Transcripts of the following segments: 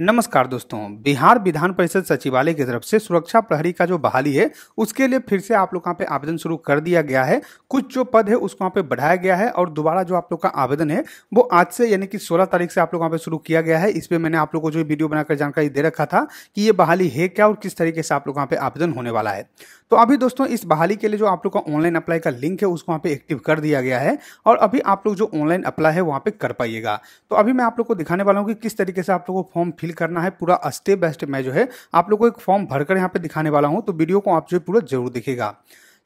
नमस्कार दोस्तों बिहार विधान परिषद सचिवालय की तरफ से सुरक्षा प्रहरी का जो बहाली है उसके लिए फिर से आप लोग यहाँ पे आवेदन शुरू कर दिया गया है कुछ जो पद है उसको यहाँ पे बढ़ाया गया है और दोबारा जो आप लोग का आवेदन है वो आज से यानी कि 16 तारीख से आप लोग यहाँ पे शुरू किया गया है इस पर मैंने आप लोग को जो वीडियो बनाकर जानकारी दे रखा था कि ये बहाली है क्या और किस तरीके से आप लोग यहाँ पे आवेदन होने वाला है तो अभी दोस्तों इस बहाली के लिए जो आप लोग का ऑनलाइन अप्लाई का लिंक है उसको वहाँ पे एक्टिव कर दिया गया है और अभी आप लोग जो ऑनलाइन अप्लाई है वहाँ पे कर पाइएगा तो अभी मैं आप लोग को दिखाने वाला हूँ कि किस तरीके से आप लोग को फॉर्म फिल करना है पूरा स्टेप बाय स्टेप मैं जो है आप लोगों को एक फॉर्म भरकर यहाँ पे दिखाने वाला हूँ तो वीडियो को आप जो है पूरा जरूर देखेगा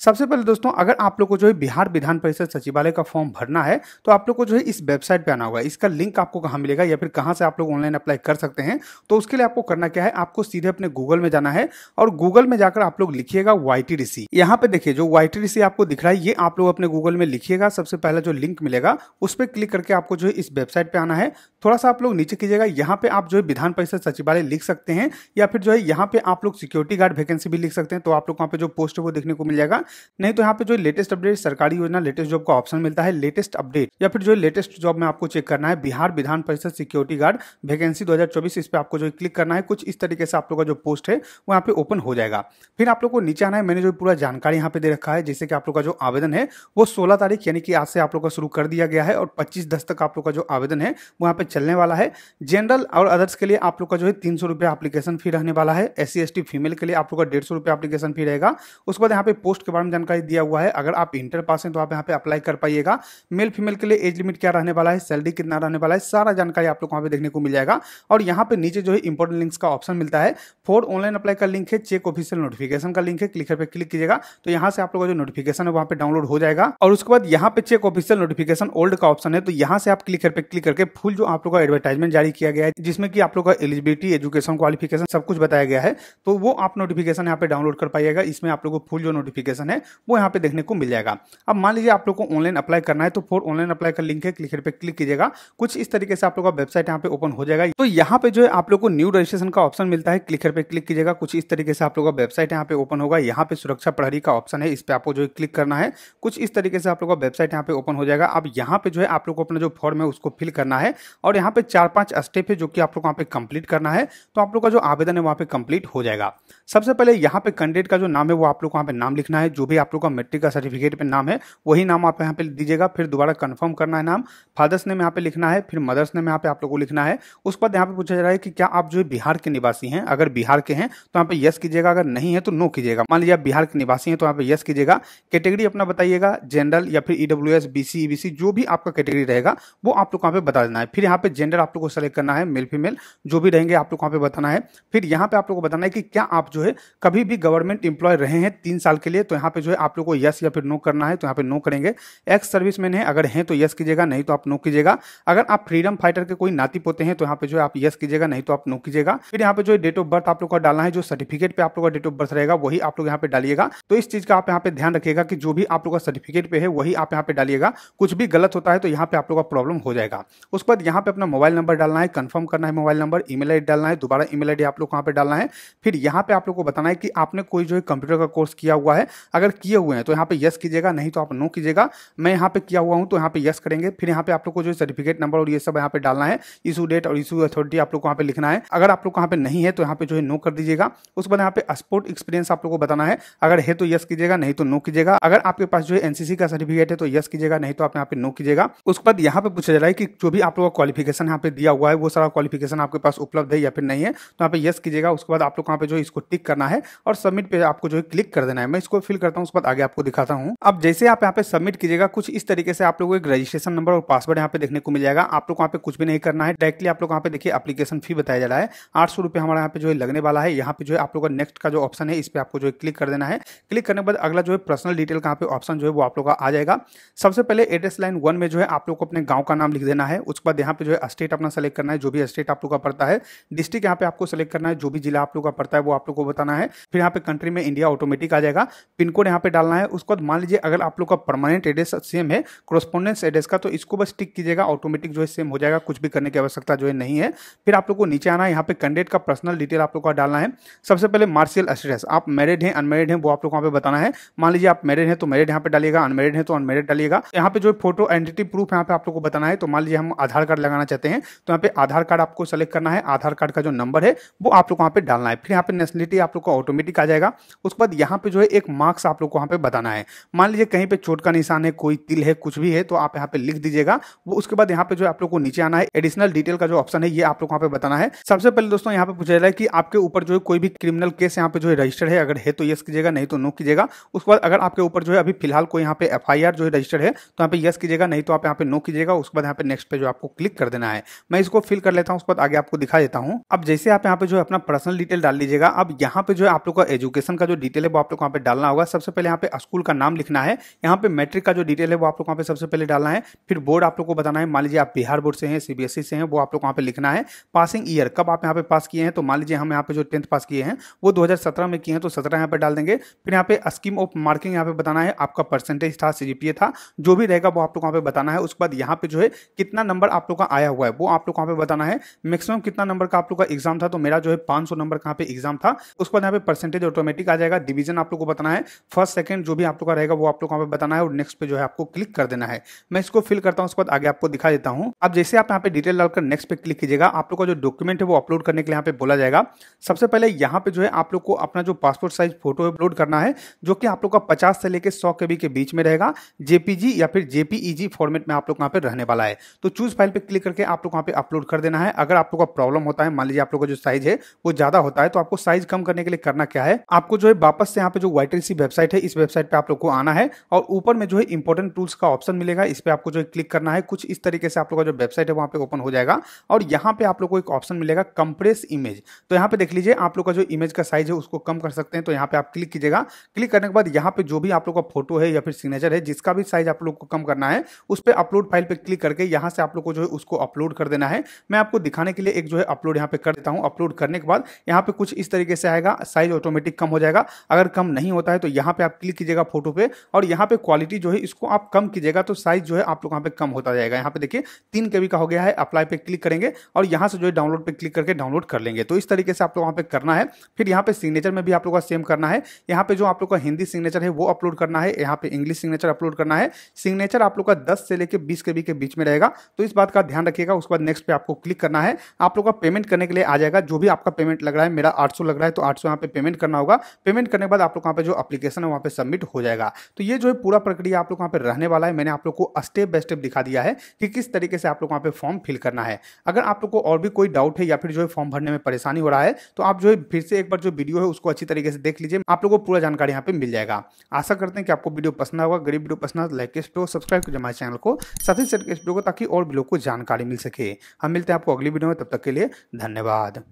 सबसे पहले दोस्तों अगर आप लोग को जो है बिहार विधान परिषद सचिवालय का फॉर्म भरना है तो आप लोग को जो है इस वेबसाइट पे आना होगा इसका लिंक आपको कहाँ मिलेगा या फिर कहाँ से आप लोग ऑनलाइन अप्लाई कर सकते हैं तो उसके लिए आपको करना क्या है आपको सीधे अपने गूगल में जाना है और गूगल में जाकर आप लोग लिखिएगा वाई टी यहाँ पे देखिए जो वाई टी आपको दिख रहा है ये आप लोग अपने गूगल में लिखिएगा सबसे पहला जो लिंक मिलेगा उस पर क्लिक करके आपको जो है इस वेबसाइट पे आना है थोड़ा सा आप लोग नीचे कीजिएगा यहाँ पे आप जो है विधान परिषद सचिवालय लिख सकते हैं या फिर जो है यहाँ पे आप लोग सिक्योरिटी गार्ड वैकेंसी भी लिख सकते हैं तो आप लोग वहाँ पे जो पोस्ट है वो देखने को मिल जाएगा नहीं तो यहाँ पे जो लेटेस्ट अपडेट सरकारी योजना लेटेस्ट जॉब का ऑप्शन मिलता है लेटेस्ट अपडेट या फिर जो लेटेस्ट जॉब में आपको चेक करना है बिहार विधान परिषद सिक्योरिटी गार्ड वैकेंसी दो इस पर आपको जो क्लिक करना है कुछ इस तरीके से आप लोग का जो पोस्ट है वो यहाँ पे ओपन हो जाएगा फिर आप लोग को नीचे आना है मैंने जो पूरा जानकारी यहाँ पे दे रखा है जैसे कि आप लोग का जो आवेदन है वो सोलह तारीख यानी कि आज से आप लोग का शुरू कर दिया गया है और पच्चीस दस तक आप लोग का जो आवेदन है वो यहाँ पे चलने वाला है जनरल और अदर्स के लिए आप लोग का जो है तीन सौ रुपया एप्लीकेशन फी रहने वाला है एस सी फीमेल के लिए आप लोग का डेढ़ सौ रुपया एप्लीकेशन फी रहेगा उसके बाद यहाँ पे पोस्ट के बारे में जानकारी दिया हुआ है अगर आप इंटर पास हैं तो आप यहाँ पे अप्लाई कर पाइएगा मेल फीमेल के लिए एज लिमिट क्या रहने वाला है सैलरी कितना रहने वाला है सारा जानकारी आप लोग वहाँ पे देखने को मिल जाएगा और यहाँ पे नीचे जो है इंपॉर्टेंट लिंक्स का ऑप्शन मिलता है फोर ऑनलाइन अप्लाई का लिंक है चेक ऑफिशियल नोटिफिकेशन का लिंक है क्लिक पर क्लिक कीजिएगा तो यहाँ से आप लोगों का जो नोटिफिकेशन है वहाँ पे डाउनलोड हो जाएगा और उसके बाद यहाँ पे चेक ऑफिशियल नोटिफिकेशन ओल्ड का ऑप्शन है तो यहाँ से आप क्लिक पर क्लिक करके फुल जो आप लोग का एडवर्टाइजमेंट जारी किया गया है जिसमें कि आप लोग का एलिजिबिलिटी एजुकेशन क्वालिफिकेशन सब कुछ बताया गया है तो वो आप नोटिफिकेशन यहाँ पे डाउनलोड कर पाइएगा इसमें आप लोगों को फुल जो नोटिफिकेशन ऑप्शन है वो यहाँ पे देखने को मिल जाएगा अब मान लीजिए आप लोग को ऑनलाइन अप्लाई करना है तो फोर ऑनलाइन अप्लाई का लिंक है क्लिक पे क्लिक कीजिएगा कुछ इस तरीके से आप लोग का वेबसाइट यहाँ पे ओपन हो जाएगा तो यहाँ पे जो है आप लोग को न्यू रजिस्ट्रेशन का ऑप्शन मिलता है क्लिक पे क्लिक कीजिएगा कुछ इस तरीके से आप लोग का वेबसाइट यहाँ पे ओपन होगा यहाँ पे सुरक्षा प्रहरी का ऑप्शन है इस पर आपको जो है क्लिक करना है कुछ इस तरीके से आप लोग का वेबसाइट यहाँ पे ओपन हो जाएगा अब यहाँ पे जो है आप लोग को अपना जो फॉर्म है उसको फिल करना है और यहाँ पे चार पांच स्टेप है जो कि आप लोग यहाँ पे कंप्लीट करना है तो आप लोग का जो आवेदन है वहाँ पे कंप्लीट हो जाएगा सबसे पहले यहाँ पे कैंडिडेट का जो नाम है वो आप लोग को यहाँ पे नाम लिखना है जो भी आप लोग का मेट्रिक का सर्टिफिकेट पे नाम है वही नाम आप यहाँ पे दीजिएगा फिर दोबारा कन्फर्म करना है नाम फादर्स नेम यहाँ पे लिखना है फिर मदर्स नेम यहाँ पे आप लोग को लिखना है उसके बाद यहाँ पे पूछा जा रहा है कि क्या आप जो है बिहार के निवासी हैं अगर बिहार के हैं तो यहाँ पे यस कीजिएगा अगर नहीं है तो नो कीजिएगा मान लीजिए आप बिहार के निवासी हैं तो यहाँ पे यस कीजिएगा कैटेगरी अपना बताइएगा जनरल या फिर E W S B C BC जो भी आपका कैटेगरी रहेगा वो आप लोग यहाँ पे बता देना है फिर यहाँ पे जेंडर आप लोग को सेलेक्ट करना है मेल फीमेल जो भी रहेंगे आप लोग यहाँ पे बताना है फिर यहाँ पे आप लोग को बताना है कि क्या आप जो जो है कभी भी गवर्नमेंट इंप्लॉय रहे हैं तीन साल के लिए तो यहाँ पे जो है आप लोगों को यस या फिर नो करना है तो यहाँ पे नो करेंगे एक्स सर्विस मैन है अगर हैं तो यस कीजिएगा नहीं तो आप नो कीजिएगा अगर आप फ्रीडम फाइटर के कोई नाती पोते हैं तो यहाँ पे जो है आप यस कीजिएगा नहीं तो आप नो कीजिएगा फिर यहाँ पे जो डेट ऑफ बर्थ आप लोग का डालना है जो सर्टिफिकेट पे आप लोग का डेट ऑफ बर्थ रहेगा वही आप लोग यहाँ पे डालिएगा तो इस चीज का आप यहाँ पे ध्यान रखिएगा कि जो भी आप लोग का सर्टिफिकेट पे है वही आप यहाँ पे डालिएगा कुछ भी गलत होता है तो यहाँ पे आप लोग का प्रॉब्लम हो जाएगा उसके बाद यहाँ पे अपना मोबाइल नंबर डालना है कंफर्म करना है मोबाइल नंबर ईमेल आईडी डालना है दोबारा ईमेल आईडी आप लोग यहाँ पे डालना है फिर यहाँ पे आप लोग को बताना है कि आपने कोई जो है कंप्यूटर का कोर्स किया हुआ है अगर किए हुए हैं तो यहाँ पे यस कीजिएगा नहीं तो आप नो कीजिएगा मैं यहाँ पे किया हुआ हूँ तो यहाँ पे यस करेंगे फिर यहाँ पे आप लोग को जो सर्टिफिकेट नंबर और ये सब यहाँ पे डालना है इशू डेट और इशू अथॉरिटी आप लोग को यहाँ पे लिखना है अगर आप लोग को यहाँ पे नहीं है तो यहाँ पे जो है नो कर दीजिएगा उसके बाद यहाँ पे स्पोर्ट एक्सपीरियंस आप लोग को बताना है अगर है तो यस कीजिएगा नहीं तो नो कीजिएगा अगर आपके पास जो है एनसीसी का सर्टिफिकेट है तो यस कीजिएगा नहीं तो आप यहाँ पे नो कीजिएगा उसके बाद यहाँ पे पूछा जा रहा है कि जो भी आप लोग का क्वालिफिकेशन यहाँ पे दिया हुआ है वो सारा क्वालिफिकेशन आपके पास उपलब्ध है या फिर नहीं है तो यहाँ पे यस कीजिएगा उसके बाद आप लोग यहाँ पे जो इसको टिक क्लिक करना है और सबमिट पे आपको जो है क्लिक कर देना है मैं इसको फिल करता हूँ उसके बाद आगे आपको दिखाता हूँ अब जैसे आप यहाँ पे सबमिट कीजिएगा कुछ इस तरीके से आप लोगों को एक रजिस्ट्रेशन नंबर और पासवर्ड यहाँ पे देखने को मिल जाएगा आप लोग वहाँ पे कुछ भी नहीं करना है डायरेक्टली आप लोग यहाँ पे देखिए अपलीकेशन फी बताया जा रहा है आठ सौ रुपये हमारा यहाँ पे जो है लगने वाला है यहाँ पे जो है आप लोग का नेक्स्ट का जो ऑप्शन है इस पर आपको जो है क्लिक कर देना है क्लिक करने के बाद अगला जो है पर्सनल डिटेल का पे ऑप्शन जो है वो आप लोग का आ जाएगा सबसे पहले एड्रेस लाइन वन में जो है आप लोग को अपने गाँव का नाम लिख देना है उसके बाद यहाँ पे जो है स्टेट अपना सेलेक्ट करना है जो भी स्टेट आप लोग का पड़ता है डिस्ट्रिक्ट यहाँ पे आपको सेलेक्ट करना है जो भी जिला आप लोग का पड़ता है वो आप लोग को बताना है फिर यहाँ पे कंट्री में इंडिया ऑटोमेटिक आ जाएगा पिन कोड यहाँ पे डालना है उसके बाद मान लीजिए अगर आप लोग का परमानेंट एड्रेस सेम है क्रोस्पोंडेंस एड्रेस का तो इसको बस टिक कीजिएगा ऑटोमेटिक जो है सेम हो जाएगा कुछ भी करने की आवश्यकता जो है नहीं है फिर आप लोग को नीचे आना है यहाँ पे कैंडिडेट का पर्सनल डिटेल आप लोग का डालना है सबसे पहले मार्शियल स्टेटस आप मैरिड हैं अनमेरिड हैं वो आप लोग को यहाँ पे बताना है मान लीजिए आप मैरिड हैं तो मैरिड यहाँ पे डालिएगा अनमेरिड है तो अनमेरिड डालिएगा यहाँ पे जो फोटो आइडेंटिटी प्रूफ यहाँ पे आप लोग को बताना है तो मान लीजिए हम आधार कार्ड लगाना चाहते हैं तो यहाँ पे आधार कार्ड आपको सेलेक्ट करना है आधार कार्ड का जो नंबर है वो आप लोग यहाँ पे डालना है फिर यहाँ पे नेशनलिटी ही आप लोग को ऑटोमेटिक आ जाएगा उसके बाद यहाँ पे जो है एक मार्क्स आप लोग को वहाँ पे बताना है मान लीजिए कहीं पे चोट का निशान है कोई तिल है कुछ भी है तो आप यहाँ पे लिख दीजिएगा वो उसके बाद यहाँ पे जो आप लोग को नीचे आना है एडिशनल डिटेल का जो ऑप्शन है ये आप लोग वहाँ पे बताना है सबसे पहले दोस्तों यहाँ पे पूछा जाए कि आपके ऊपर जो है कोई भी क्रिमिनल केस यहाँ पे जो है रजिस्टर्ड है अगर है तो यस कीजिएगा नहीं तो नो कीजिएगा उसके बाद अगर आपके ऊपर जो है अभी फिलहाल कोई यहाँ पे एफ जो है रजिस्टर्ड है तो यहाँ पे यस कीजिएगा नहीं तो आप यहाँ पे नो कीजिएगा उसके बाद यहाँ पे नेक्स्ट पे जो आपको क्लिक कर देना है मैं इसको फिल कर लेता हूँ उसके बाद आगे आपको दिखा देता हूँ अब जैसे आप यहाँ पे जो है अपना पर्सनल डिटेल डाल लीजिएगा अब यहाँ पे जो है आप लोग का एजुकेशन का जो डिटेल है वो आप लोग को यहाँ पे डालना होगा सबसे पहले यहाँ पे स्कूल का नाम लिखना है यहाँ पे मैट्रिक का जो डिटेल है वो आप लोग यहाँ पे सबसे पहले डालना है फिर बोर्ड आप लोग को बताना है मान लीजिए आप बिहार बोर्ड से हैं सीबीएसई से हैं वो आप लोग यहाँ पे लिखना है पासिंग ईयर कब आप यहाँ पे पास किए हैं तो मान लीजिए हम यहाँ पे जो टेंथ पास किए हैं वो दो में किए हैं तो सत्रह यहाँ पे डाल देंगे फिर यहाँ पे स्कीम ऑफ मार्किंग यहाँ पे बताना है आपका परसेंटेज था सी था जो भी रहेगा वो आप लोग यहाँ पे बताना है उसके बाद यहाँ पे जो है कितना नंबर आप लोग का आया हुआ है वो आप लोग यहाँ पे बताना है मैक्सिमम कितना नंबर का आप लोग का एग्जाम था तो मेरा जो है पाँच नंबर कहाँ पे एग्जाम था उसके बाद यहाँ पे परसेंटेज ऑटोमेटिक आ जाएगा डिवीजन आप लोग को बताना है फर्स्ट सेकंड जो भी आप लोग का रहेगा वो आप लोग पे बताना है और नेक्स्ट पे जो है आपको क्लिक कर देना है मैं इसको फिल करता हूँ उसके बाद आगे आपको दिखा देता हूँ अब जैसे आप यहाँ पे डिटेल डालकर नेक्स्ट पे क्लिक कीजिएगा आप लोग का जो डॉक्यूमेंट है वो अपलोड करने के लिए यहाँ पे बोला जाएगा सबसे पहले यहाँ पे जो है आप लोग को अपना जो पासपोर्ट साइज फोटो अपलोड करना है जो कि आप लोग का पचास से लेकर सौ के के बीच में रहेगा जेपीजी या फिर जेपीईजी फॉर्मेट में आप लोग यहाँ पे रहने वाला है तो चूज फाइल पे क्लिक करके आप लोग यहाँ पे अपलोड कर देना है अगर आप लोग का प्रॉब्लम होता है मान लीजिए आप लोग का जो साइज है वो ज्यादा होता है तो आपको साइज कम करने के लिए करना क्या है आपको जो है वापस से यहाँ पे जो वाइट वाईटीसी वेबसाइट है इस वेबसाइट पे आप लोग को आना है और ऊपर में जो है इंपोर्टेंट टूल्स का ऑप्शन मिलेगा इस पर आपको जो है क्लिक करना है कुछ इस तरीके से आप लोग का जो वेबसाइट है वहां पे ओपन हो जाएगा और यहाँ पे आप लोग को एक ऑप्शन मिलेगा कंप्रेस इमेज तो यहाँ पे देख लीजिए आप लोग का जो इमेज का साइज है उसको कम कर सकते हैं तो यहाँ पे आप क्लिक कीजिएगा क्लिक करने के बाद यहाँ पे जो भी आप लोग का फोटो है या फिर सिग्नेचर है जिसका भी साइज आप लोग को कम करना है उस पर अपलोड फाइल पर क्लिक करके यहाँ से आप लोग को जो है उसको अपलोड कर देना है मैं आपको दिखाने के लिए एक जो है अपलोड यहाँ पे कर देता हूँ अपलोड करने के बाद यहाँ पे कुछ इस तरीके से से आएगा साइज ऑटोमेटिक कम हो जाएगा अगर कम नहीं होता है तो यहाँ पे आप क्लिक कीजिएगा फोटो पे और यहाँ पे क्वालिटी जो है इसको आप कम कीजिएगा तो साइज जो है आप लोग यहाँ पे कम होता जाएगा यहाँ पे देखिए तीन के का हो गया है अप्लाई पे क्लिक करेंगे और यहाँ से जो है डाउनलोड पे क्लिक करके डाउनलोड कर लेंगे तो इस तरीके से आप लोग वहाँ पे करना है फिर यहाँ पे सिग्नेचर में भी आप लोग का सेम करना है यहाँ पे जो आप लोग का हिंदी सिग्नेचर है वो अपलोड करना है यहाँ पे इंग्लिश सिग्नेचर अपलोड करना है सिग्नेचर आप लोग का दस से लेकर बीस के के बीच में रहेगा तो इस बात का ध्यान रखिएगा उसके बाद नेक्स्ट पे आपको क्लिक करना है आप लोग का पेमेंट करने के लिए आ जाएगा जो भी आपका पेमेंट लग रहा है मेरा आठ लग रहा है तो तो आठ सौ यहाँ पे पेमेंट करना होगा पेमेंट करने के बाद आप लोग यहाँ पे जो अपलीकेशन है वहाँ पे सबमिट हो जाएगा तो ये जो है पूरा प्रक्रिया आप लोग यहाँ पे रहने वाला है मैंने आप लोग को स्टेप बाय स्टेप दिखा दिया है कि किस तरीके से आप लोग वहाँ पे फॉर्म फिल करना है अगर आप लोग को और भी कोई डाउट है या फिर जो है फॉर्म भरने में परेशानी हो रहा है तो आप जो है फिर से एक बार जो वीडियो है उसको अच्छी तरीके से देख लीजिए आप लोग को पूरा जानकारी यहाँ पे मिल जाएगा आशा करते हैं कि आपको वीडियो पसंद होगा गरीब वीडियो पसंद लाइक तो इस वीडियो सब्सक्राइब कीजिए हमारे चैनल को साथ ही शेयर इस वीडियो को ताकि और भी लोग को जानकारी मिल सके हम मिलते हैं आपको अगली वीडियो में तब तक के लिए धन्यवाद